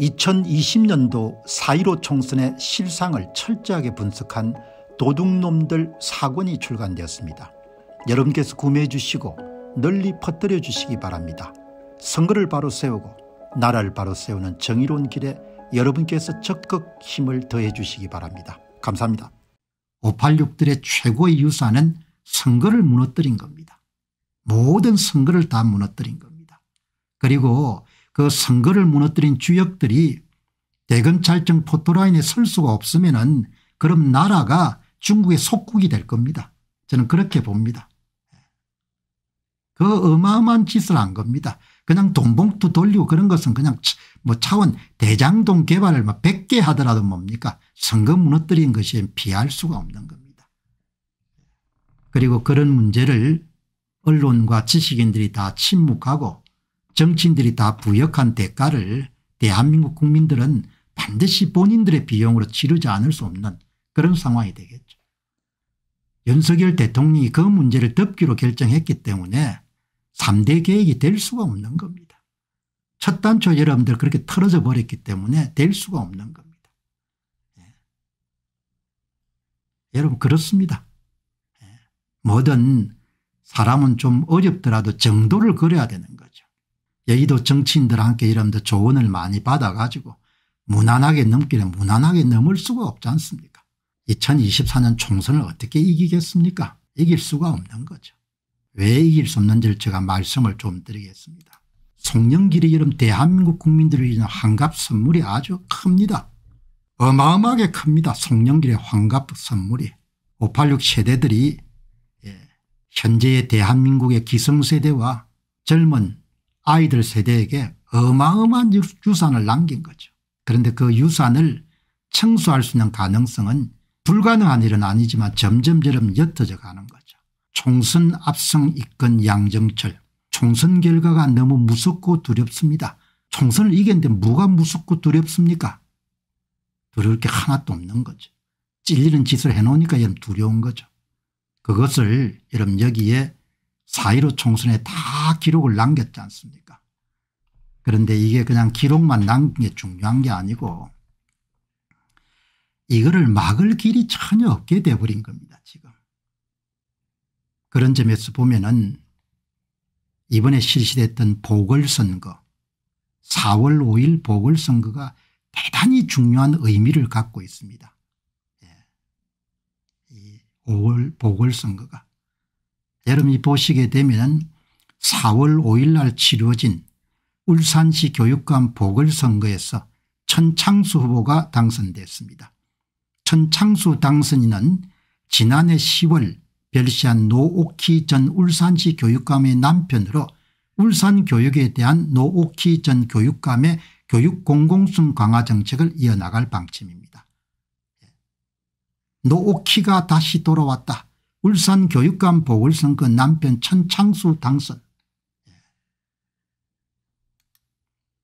2020년도 4.15 총선의 실상을 철저하게 분석한 도둑놈들 사권이 출간되었습니다. 여러분께서 구매해 주시고 널리 퍼뜨려 주시기 바랍니다. 선거를 바로 세우고 나라를 바로 세우는 정의로운 길에 여러분께서 적극 힘을 더해 주시기 바랍니다. 감사합니다. 586들의 최고의 유산은 선거를 무너뜨린 겁니다. 모든 선거를 다 무너뜨린 겁니다. 그리고 그 선거를 무너뜨린 주역들이 대검찰청 포토라인에 설 수가 없으면 은 그럼 나라가 중국의 속국이 될 겁니다. 저는 그렇게 봅니다. 그 어마어마한 짓을 한 겁니다. 그냥 돈봉투 돌리고 그런 것은 그냥 뭐 차원 대장동 개발을 막 100개 하더라도 뭡니까 선거 무너뜨린 것이 피할 수가 없는 겁니다. 그리고 그런 문제를 언론과 지식인들이 다 침묵하고 정치인들이 다 부역한 대가를 대한민국 국민들은 반드시 본인들의 비용으로 치르지 않을 수 없는 그런 상황이 되겠죠. 윤석열 대통령이 그 문제를 덮기로 결정했기 때문에 3대 계획이 될 수가 없는 겁니다. 첫 단추 여러분들 그렇게 틀어져 버렸기 때문에 될 수가 없는 겁니다. 예. 여러분 그렇습니다. 예. 뭐든 사람은 좀 어렵더라도 정도를 그려야 되는 거죠. 여의도 정치인들 함께 테 이런데 조언을 많이 받아가지고 무난하게 넘기는 무난하게 넘을 수가 없지 않습니까 2024년 총선을 어떻게 이기겠습니까 이길 수가 없는 거죠. 왜 이길 수 없는지를 제가 말씀을 좀 드리겠습니다. 송영길이 여름 대한민국 국민들을 위한 환갑 선물이 아주 큽니다. 어마어마하게 큽니다. 송영길의 환갑 선물이. 586 세대들이 예, 현재의 대한민국의 기성세대와 젊은 아이들 세대에게 어마어마한 유산을 남긴 거죠. 그런데 그 유산을 청소할 수 있는 가능성은 불가능한 일은 아니지만 점점점 옅어져 가는 거죠. 총선 압승 이끈 양정철 총선 결과가 너무 무섭고 두렵습니다. 총선을 이겼는데 뭐가 무섭고 두렵습니까 두려울 게 하나도 없는 거죠. 찔리는 짓을 해놓으니까 여러분 두려운 거죠. 그것을 여러분 여기에 4.15 총선에 다 기록을 남겼지 않습니까 그런데 이게 그냥 기록만 남긴 게 중요한 게 아니고 이거를 막을 길이 전혀 없게 돼버린 겁니다 지금. 그런 점에서 보면은 이번에 실시됐던 보궐선거 4월 5일 보궐선거가 대단히 중요한 의미를 갖고 있습니다. 5월 예. 보궐선거가 여러분이 보시게 되면 4월 5일 날 치루어진 울산시 교육감 보궐선거에서 천창수 후보가 당선됐습니다. 천창수 당선인은 지난해 10월 별시한 노오키전 울산시 교육감의 남편으로 울산교육에 대한 노오키전 교육감의 교육공공성 강화 정책을 이어나갈 방침입니다. 노오키가 다시 돌아왔다. 울산 교육감 보궐선거 그 남편 천창수 당선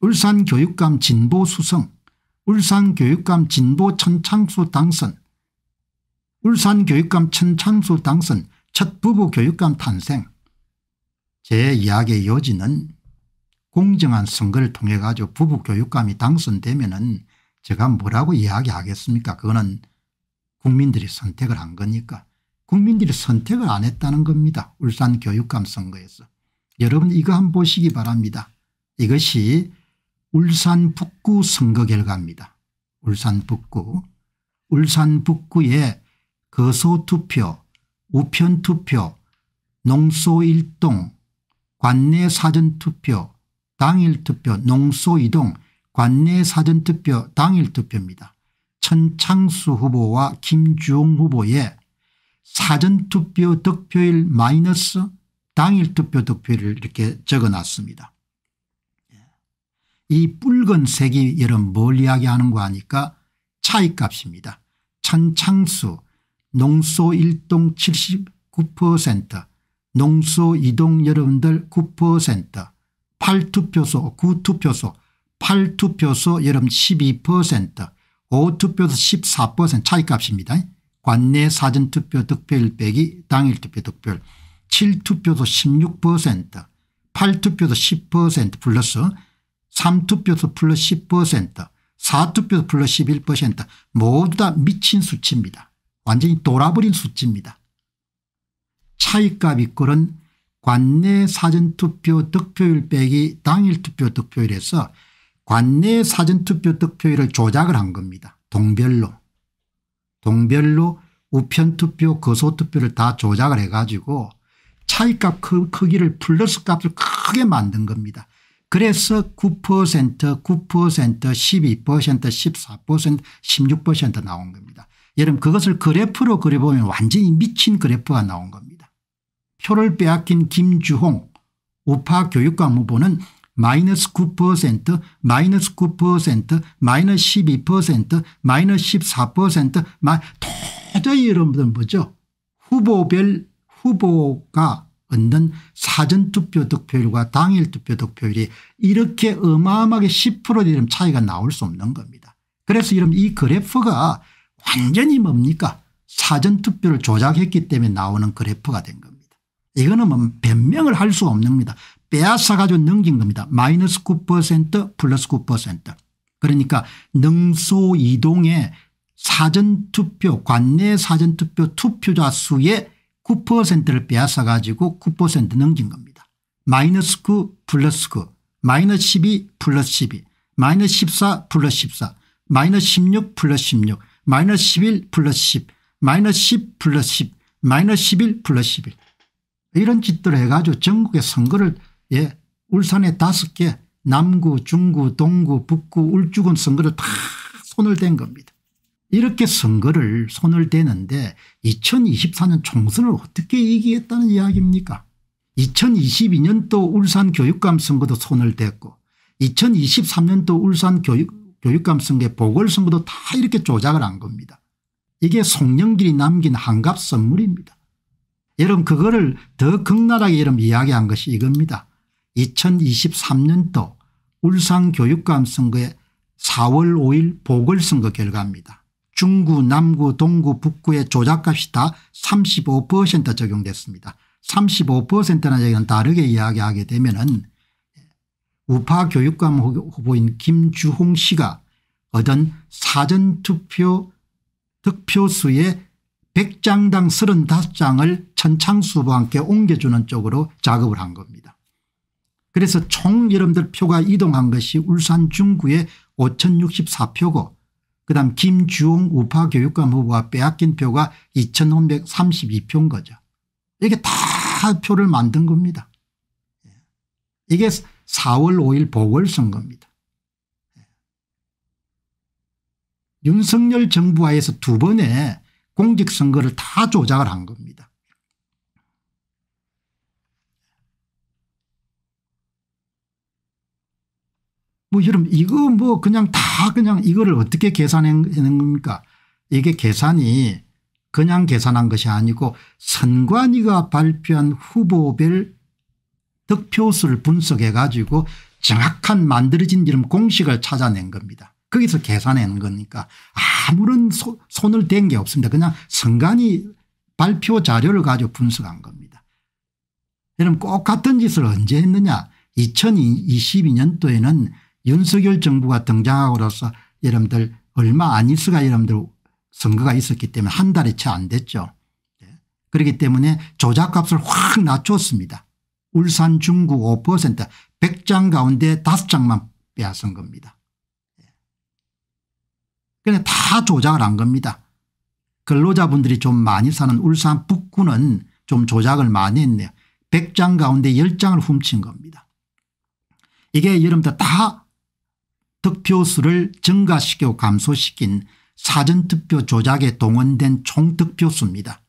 울산 교육감 진보 수성 울산 교육감 진보 천창수 당선 울산 교육감 천창수 당선 첫 부부 교육감 탄생 제 이야기의 요지는 공정한 선거를 통해 가지고 부부 교육감이 당선되면 은 제가 뭐라고 이야기하겠습니까 그거는 국민들이 선택을 한 거니까 국민들이 선택을 안 했다는 겁니다. 울산 교육감 선거에서. 여러분 이거 한번 보시기 바랍니다. 이것이 울산 북구 선거 결과입니다. 울산 북구. 울산 북구의 거소투표 우편투표 농소일동 관내 사전투표 당일투표 농소이동 관내 사전투표 당일투표입니다. 천창수 후보와 김주홍 후보의 사전투표 득표일 마이너스 당일 투표 득표를 이렇게 적어놨습니다. 이 붉은 색이 여러분 뭘 이야기하는 거 아니까 차이값입니다. 천창수 농소 일동 79% 농소 이동 여러분들 9% 8투표소 9투표소 8투표소 여러분 12% 5투표소 14% 차이값입니다. 관내 사전투표 득표율 빼기 당일투표 득표율 7투표도 16% 8투표도 10% 플러스 3투표도 플러스 10% 4투표도 플러스 11% 모두 다 미친 수치입니다. 완전히 돌아버린 수치입니다. 차이값 이끌은 관내 사전투표 득표율 빼기 당일투표 득표율에서 관내 사전투표 득표율을 조작을 한 겁니다. 동별로. 동별로 우편투표 거소투표를 다 조작을 해가지고 차이값 크기를 플러스 값을 크게 만든 겁니다. 그래서 9% 9% 12% 14% 16% 나온 겁니다. 여러분 그것을 그래프로 그려보면 완전히 미친 그래프가 나온 겁니다. 표를 빼앗긴 김주홍 우파 교육감후보는 마이너스 9%, 마이너스 9%, 마이너스 12%, 마이너스 14%, 마, 도저히 여러분들 뭐죠? 후보별 후보가 얻는 사전투표 득표율과 당일투표 득표율이 이렇게 어마어마하게 10% 이런 차이가 나올 수 없는 겁니다. 그래서 이런 이 그래프가 완전히 뭡니까 사전투표를 조작했기 때문에 나오는 그래프가 된 겁니다. 이거는 뭐 변명을 할 수 없는 겁니다. 빼앗아 가지고 넘긴 겁니다. 마이너스 9% 플러스 9% 그러니까 능소이동의 사전투표 관내 사전투표 투표자 수의 9%를 빼앗아 가지고 9% 넘긴 겁니다. 마이너스 9 플러스 9 마이너스 12 플러스 12 마이너스 14 플러스 14 마이너스 16 플러스 16 마이너스 11 플러스 10 마이너스 10 플러스 10 마이너스 11 플러스 11 이런 짓들을 해가지고 전국의 선거를 예. 울산에 다섯 개 남구 중구 동구 북구 울주군 선거를 다 손을 댄 겁니다. 이렇게 선거를 손을 대는데 2024년 총선을 어떻게 이기겠다는 이야기입니까 2022년도 울산 교육감 선거도 손을 댔고 2023년도 울산 교육, 교육감 선거의 보궐선거도 다 이렇게 조작을 한 겁니다. 이게 송영길이 남긴 한갑 선물입니다. 여러분 그거를 더 극렬하게 여러분 이야기한 것이 이겁니다. 2023년도 울산교육감 선거의 4월 5일 보궐선거 결과입니다. 중구 남구 동구 북구의 조작값이 다 35% 적용됐습니다. 35%나 다르게 이야기하게 되면 은 우파 교육감 후보인 김주홍 씨가 얻은 사전투표 득표수의 100장당 35장을 천창수보와 함께 옮겨주는 쪽으로 작업을 한 겁니다. 그래서 총 여러분들 표가 이동한 것이 울산 중구에 5064표고 그다음 김주홍 우파교육감 후보가 빼앗긴 표가 2532표인 거죠. 이게 다 표를 만든 겁니다. 이게 4월 5일 보궐선거입니다. 윤석열 정부 하에서 두 번의 공직선거를 다 조작을 한 겁니다. 뭐 이런 이거 뭐 그냥 다 그냥 이거를 어떻게 계산했는 겁니까 이게 계산이 그냥 계산한 것이 아니고 선관위가 발표한 후보별 득표수를 분석해 가지고 정확한 만들어진 이름 공식을 찾아낸 겁니다. 거기서 계산하는 거니까 아무런 소, 손을 댄 게 없습니다. 그냥 선관위 발표 자료를 가지고 분석한 겁니다. 여러분 똑 같은 짓을 언제 했느냐 2022년도에는 윤석열 정부가 등장하고로서 여러분들 얼마 안 있어가 여러분들 선거가 있었기 때문에 한 달이 채 안 됐죠. 예. 그렇기 때문에 조작값을 확 낮췄습니다. 울산 중구 5% 100장 가운데 5장만 빼앗은 겁니다. 예. 그냥 그러니까 다 조작을 한 겁니다. 근로자분들이 좀 많이 사는 울산 북구는 좀 조작을 많이 했네요. 100장 가운데 10장을 훔친 겁니다. 이게 여러분들 다 득표수를 증가시켜 감소시킨 사전투표 조작에 동원된 총득표수입니다.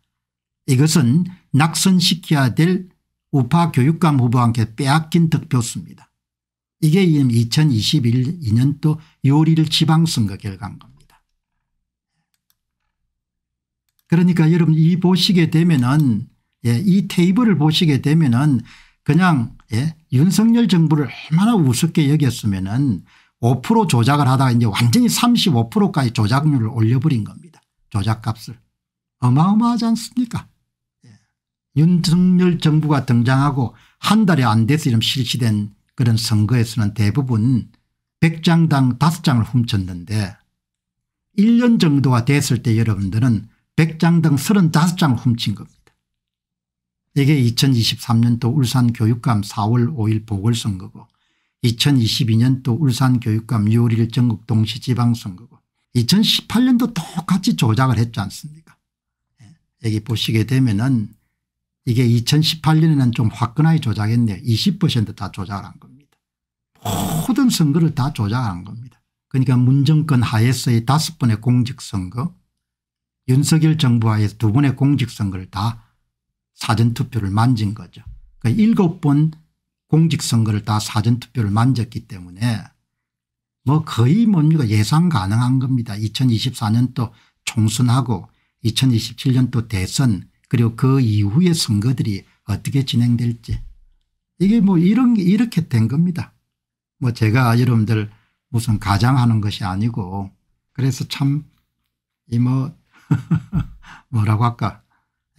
이것은 낙선시켜야 될 우파 교육감 후보한테 빼앗긴 득표수입니다. 이게 2021년도 6월 1 지방선거 결과인 겁니다. 그러니까 여러분 이 보시게 되면은 예, 이 테이블을 보시게 되면은 그냥 예, 윤석열 정부를 얼마나 우습게 여겼으면은 5% 조작을 하다가 이제 완전히 35%까지 조작률을 올려버린 겁니다. 조작값을. 어마어마하지 않습니까? 예. 윤석열 정부가 등장하고 한 달이 안 돼서 이런 실시된 그런 선거에서는 대부분 100장당 5장을 훔쳤는데 1년 정도가 됐을 때 여러분들은 100장당 35장을 훔친 겁니다. 이게 2023년도 울산 교육감 4월 5일 보궐선거고 2022년 또 울산교육감 6월 1일 전국 동시지방선거고 2018년도 똑같이 조작을 했지 않습니까 예, 여기 보시게 되면 은 이게 2018년에는 좀 화끈하게 조작했네요. 20%다 조작을 한 겁니다. 모든 선거를 다 조작한 겁니다. 그러니까 문정권 하에서의 다섯 번의 공직선거 윤석열 정부 하에서 두 번의 공직선거를 다 사전투표를 만진 거죠. 그러니까 일곱 번 공직선거를 다 사전투표를 만졌기 때문에 뭐 거의 뭡니까 예상 가능한 겁니다. 2024년도 총선하고 2027년도 대선 그리고 그 이후의 선거들이 어떻게 진행될지 이게 뭐 이런 이렇게 된 겁니다. 뭐 제가 여러분들 무슨 가장하는 것이 아니고 그래서 참 이 뭐 뭐라고 할까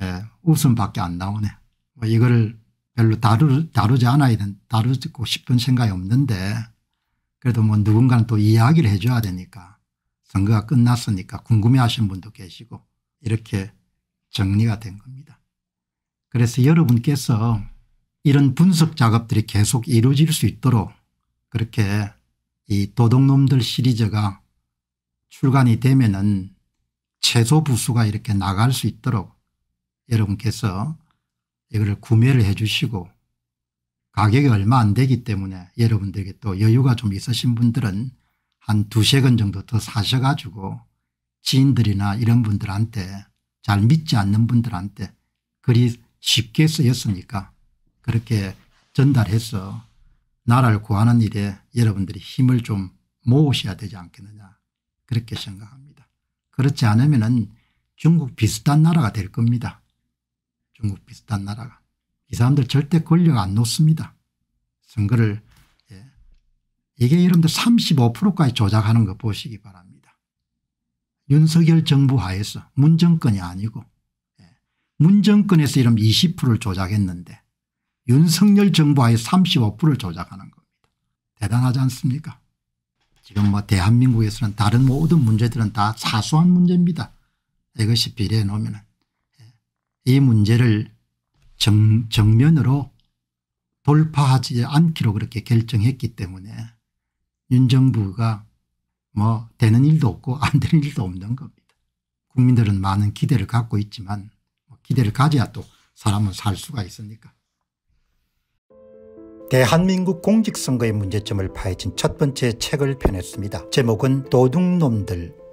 예, 웃음밖에 안 나오네. 뭐 이거를 별로 다루, 다루지 않아야 된, 다루고 싶은 생각이 없는데 그래도 뭐 누군가는 또 이야기를 해줘야 되니까 선거가 끝났으니까 궁금해하시는 분도 계시고 이렇게 정리가 된 겁니다. 그래서 여러분께서 이런 분석 작업들이 계속 이루어질 수 있도록 그렇게 이 도둑놈들 시리즈가 출간이 되면은 최소 부수가 이렇게 나갈 수 있도록 여러분께서 이거를 구매를 해 주시고 가격이 얼마 안 되기 때문에 여러분들에게 또 여유가 좀 있으신 분들은 한 두세 건 정도 더 사셔가지고 지인들이나 이런 분들한테 잘 믿지 않는 분들한테 그리 쉽게 쓰였으니까 그렇게 전달해서 나라를 구하는 일에 여러분들이 힘을 좀 모으셔야 되지 않겠느냐 그렇게 생각합니다. 그렇지 않으면 중국 비슷한 나라가 될 겁니다. 중국 비슷한 나라가. 이 사람들 절대 권력 안 놓습니다. 선거를 예. 이게 여러분들 35%까지 조작하는 거 보시기 바랍니다. 윤석열 정부 하에서 문정권이 아니고 예. 문정권에서 이러 20%를 조작했는데 윤석열 정부 하에 35%를 조작하는 겁니다. 대단하지 않습니까 지금 뭐 대한민국에서는 다른 모든 문제들은 다 사소한 문제입니다. 이것이 비례해 놓으면 이 문제를 정, 정면으로 돌파하지 않기로 그렇게 결정했기 때문에 윤 정부가 뭐 되는 일도 없고 안 되는 일도 없는 겁니다. 국민들은 많은 기대를 갖고 있지만 뭐 기대를 가져야 또 사람은 살 수가 있으니까. 대한민국 공직선거의 문제점을 파헤친 첫 번째 책을 펴냈습니다. 제목은 도둑놈들